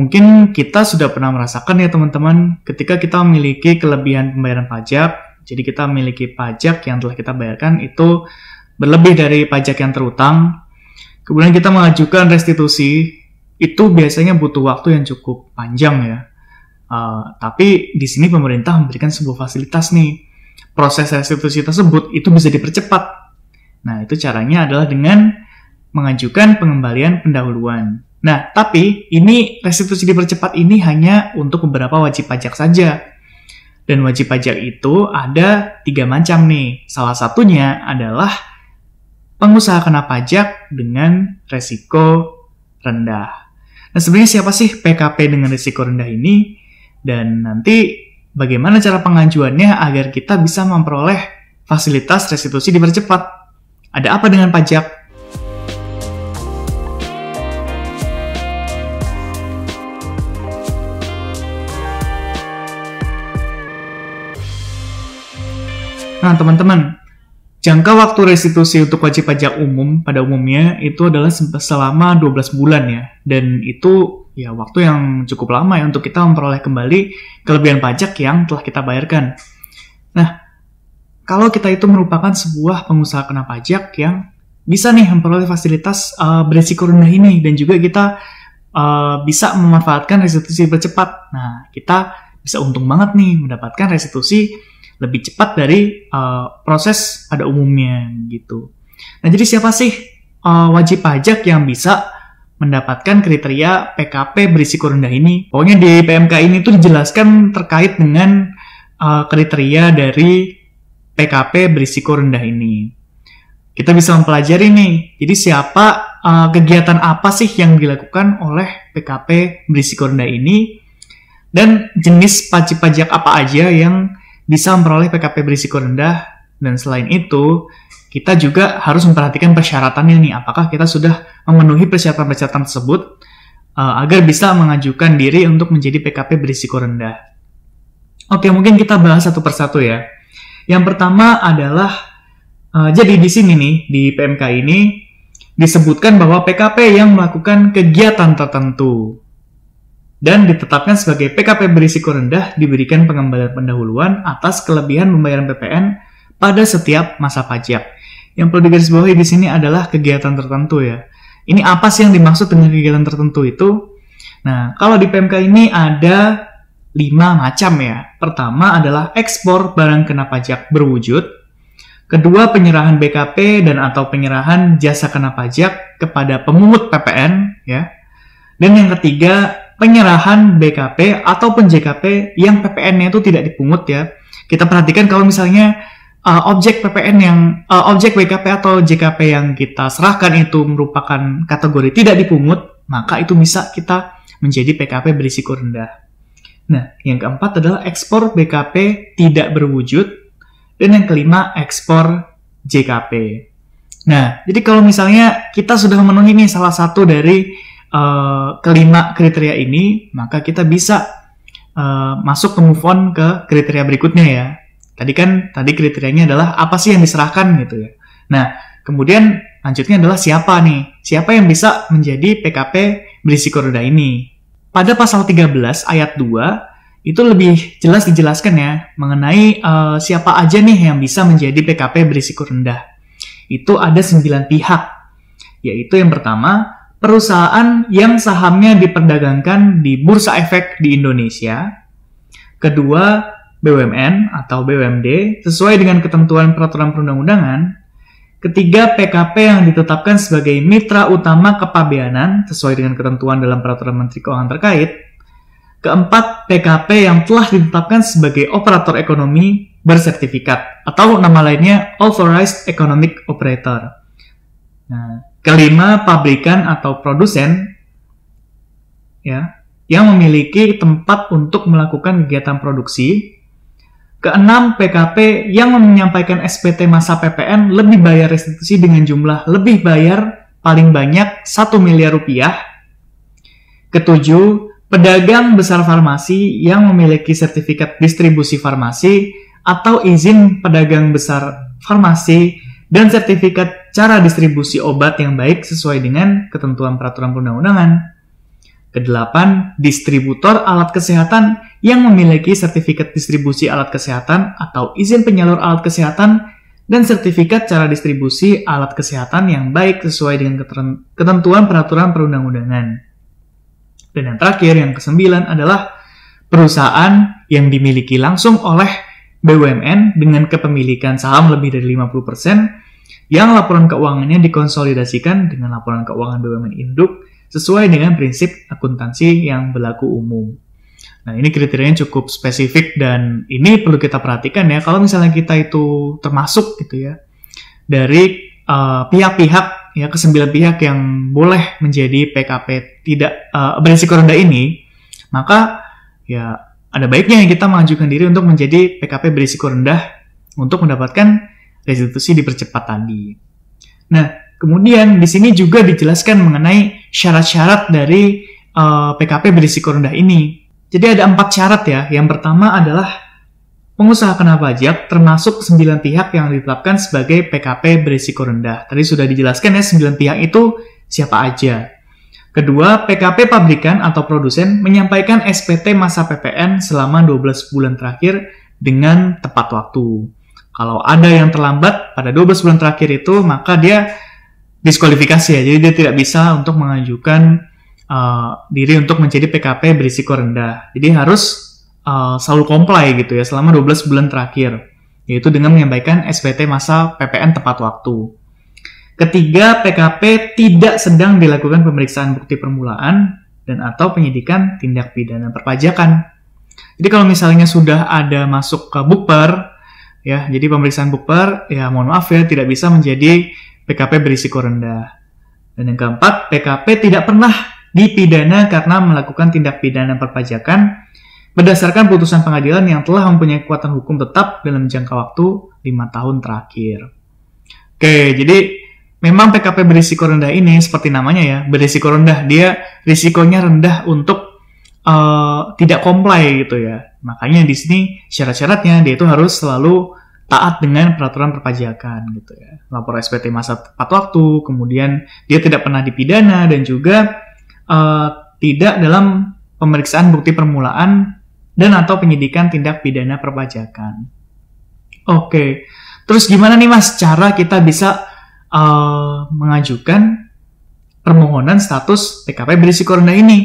Mungkin kita sudah pernah merasakan ya teman-teman, ketika kita memiliki kelebihan pembayaran pajak, jadi kita memiliki pajak yang telah kita bayarkan itu berlebih dari pajak yang terutang, kemudian kita mengajukan restitusi, itu biasanya butuh waktu yang cukup panjang ya. Uh, tapi di sini pemerintah memberikan sebuah fasilitas nih, proses restitusi tersebut itu bisa dipercepat. Nah itu caranya adalah dengan mengajukan pengembalian pendahuluan. Nah, tapi ini restitusi dipercepat ini hanya untuk beberapa wajib pajak saja. Dan wajib pajak itu ada tiga macam nih. Salah satunya adalah pengusaha kena pajak dengan resiko rendah. Nah, sebenarnya siapa sih PKP dengan resiko rendah ini? Dan nanti bagaimana cara pengajuannya agar kita bisa memperoleh fasilitas restitusi dipercepat? Ada apa dengan pajak? Nah, teman-teman, jangka waktu restitusi untuk wajib pajak umum pada umumnya itu adalah selama 12 bulan ya. Dan itu ya waktu yang cukup lama ya untuk kita memperoleh kembali kelebihan pajak yang telah kita bayarkan. Nah, kalau kita itu merupakan sebuah pengusaha kena pajak yang bisa nih memperoleh fasilitas uh, beresiko rendah ini dan juga kita uh, bisa memanfaatkan restitusi bercepat. Nah, kita bisa untung banget nih mendapatkan restitusi lebih cepat dari uh, proses pada umumnya gitu. Nah, jadi siapa sih uh, wajib pajak yang bisa mendapatkan kriteria PKP berisiko rendah ini? Pokoknya di PMK ini tuh dijelaskan terkait dengan uh, kriteria dari PKP berisiko rendah ini. Kita bisa mempelajari nih, jadi siapa uh, kegiatan apa sih yang dilakukan oleh PKP berisiko rendah ini dan jenis pajak-pajak apa aja yang bisa memperoleh PKP berisiko rendah dan selain itu kita juga harus memperhatikan persyaratannya nih apakah kita sudah memenuhi persyaratan-persyaratan tersebut uh, agar bisa mengajukan diri untuk menjadi PKP berisiko rendah. Oke, mungkin kita bahas satu persatu ya. Yang pertama adalah uh, jadi di sini nih di PMK ini disebutkan bahwa PKP yang melakukan kegiatan tertentu dan ditetapkan sebagai PKP berisiko rendah diberikan pengembalian pendahuluan atas kelebihan pembayaran PPN pada setiap masa pajak. Yang perlu digarisbawahi di sini adalah kegiatan tertentu ya. Ini apa sih yang dimaksud dengan kegiatan tertentu itu? Nah, kalau di PMK ini ada lima macam ya. Pertama adalah ekspor barang kena pajak berwujud, Kedua, penyerahan BKP dan atau penyerahan jasa kena pajak kepada pemungut PPN ya. Dan yang ketiga, penyerahan BKP ataupun JKP yang PPN-nya itu tidak dipungut ya. Kita perhatikan kalau misalnya uh, objek PPN yang uh, objek BKP atau JKP yang kita serahkan itu merupakan kategori tidak dipungut, maka itu bisa kita menjadi PKP berisiko rendah. Nah, yang keempat adalah ekspor BKP tidak berwujud dan yang kelima ekspor JKP. Nah, jadi kalau misalnya kita sudah memenuhi nih salah satu dari Eh, kelima kriteria ini, maka kita bisa uh, masuk ke move on ke kriteria berikutnya ya. Tadi kan tadi kriterianya adalah apa sih yang diserahkan gitu ya. Nah, kemudian lanjutnya adalah siapa nih? Siapa yang bisa menjadi PKP berisiko rendah ini? Pada pasal 13 ayat 2 itu lebih jelas dijelaskan ya mengenai uh, siapa aja nih yang bisa menjadi PKP berisiko rendah. Itu ada 9 pihak. Yaitu yang pertama perusahaan yang sahamnya diperdagangkan di bursa efek di Indonesia. Kedua, BUMN atau BUMD sesuai dengan ketentuan peraturan perundang-undangan. Ketiga, PKP yang ditetapkan sebagai mitra utama kepabeanan sesuai dengan ketentuan dalam peraturan Menteri Keuangan terkait. Keempat, PKP yang telah ditetapkan sebagai operator ekonomi bersertifikat atau nama lainnya Authorized Economic Operator. Nah, kelima pabrikan atau produsen ya yang memiliki tempat untuk melakukan kegiatan produksi keenam PKP yang menyampaikan SPT masa PPN lebih bayar restitusi dengan jumlah lebih bayar paling banyak 1 miliar rupiah ketujuh pedagang besar farmasi yang memiliki sertifikat distribusi farmasi atau izin pedagang besar farmasi dan sertifikat cara distribusi obat yang baik sesuai dengan ketentuan peraturan perundang-undangan. Kedelapan, distributor alat kesehatan yang memiliki sertifikat distribusi alat kesehatan atau izin penyalur alat kesehatan dan sertifikat cara distribusi alat kesehatan yang baik sesuai dengan ketentuan peraturan perundang-undangan. Dan yang terakhir, yang kesembilan adalah perusahaan yang dimiliki langsung oleh BUMN dengan kepemilikan saham lebih dari 50% yang laporan keuangannya dikonsolidasikan dengan laporan keuangan BUMN induk sesuai dengan prinsip akuntansi yang berlaku umum. Nah, ini kriterianya cukup spesifik dan ini perlu kita perhatikan ya kalau misalnya kita itu termasuk gitu ya dari pihak eh, pihak-pihak ya kesembilan pihak yang boleh menjadi PKP tidak uh, berisiko rendah ini, maka ya ada baiknya yang kita mengajukan diri untuk menjadi PKP berisiko rendah untuk mendapatkan restitusi dipercepat tadi. Nah, kemudian di sini juga dijelaskan mengenai syarat-syarat dari uh, eh, PKP berisiko rendah ini. Jadi ada empat syarat ya. Yang pertama adalah pengusaha kena pajak termasuk 9 pihak yang ditetapkan sebagai PKP berisiko rendah. Tadi sudah dijelaskan ya 9 pihak itu siapa aja. Kedua, PKP pabrikan atau produsen menyampaikan SPT masa PPN selama 12 bulan terakhir dengan tepat waktu. Kalau ada yang terlambat pada 12 bulan terakhir itu, maka dia diskualifikasi ya. Jadi dia tidak bisa untuk mengajukan uh, diri untuk menjadi PKP berisiko rendah. Jadi harus uh, selalu comply gitu ya selama 12 bulan terakhir, yaitu dengan menyampaikan SPT masa PPN tepat waktu. Ketiga, PKP tidak sedang dilakukan pemeriksaan bukti permulaan dan atau penyidikan tindak pidana perpajakan. Jadi kalau misalnya sudah ada masuk ke bukper, ya, jadi pemeriksaan bukper, ya mohon maaf ya, tidak bisa menjadi PKP berisiko rendah. Dan yang keempat, PKP tidak pernah dipidana karena melakukan tindak pidana perpajakan berdasarkan putusan pengadilan yang telah mempunyai kekuatan hukum tetap dalam jangka waktu 5 tahun terakhir. Oke, jadi Memang PKP berisiko rendah ini seperti namanya ya, berisiko rendah. Dia risikonya rendah untuk uh, tidak comply gitu ya. Makanya di sini syarat-syaratnya dia itu harus selalu taat dengan peraturan perpajakan gitu ya. Lapor SPT masa tepat waktu, kemudian dia tidak pernah dipidana dan juga uh, tidak dalam pemeriksaan bukti permulaan dan atau penyidikan tindak pidana perpajakan. Oke. Okay. Terus gimana nih Mas cara kita bisa uh, mengajukan permohonan status PKP berisiko rendah ini.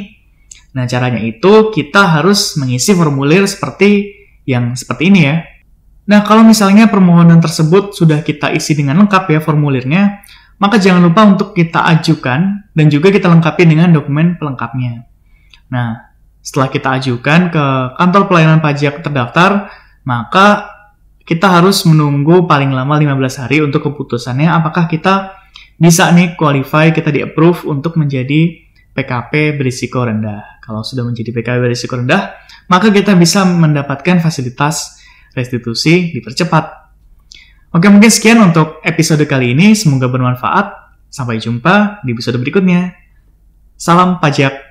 Nah, caranya itu kita harus mengisi formulir seperti yang seperti ini ya. Nah, kalau misalnya permohonan tersebut sudah kita isi dengan lengkap ya formulirnya, maka jangan lupa untuk kita ajukan dan juga kita lengkapi dengan dokumen pelengkapnya. Nah, setelah kita ajukan ke kantor pelayanan pajak terdaftar, maka kita harus menunggu paling lama 15 hari untuk keputusannya apakah kita bisa nih qualify, kita di approve untuk menjadi PKP berisiko rendah. Kalau sudah menjadi PKP berisiko rendah, maka kita bisa mendapatkan fasilitas restitusi dipercepat. Oke, mungkin sekian untuk episode kali ini. Semoga bermanfaat. Sampai jumpa di episode berikutnya. Salam pajak.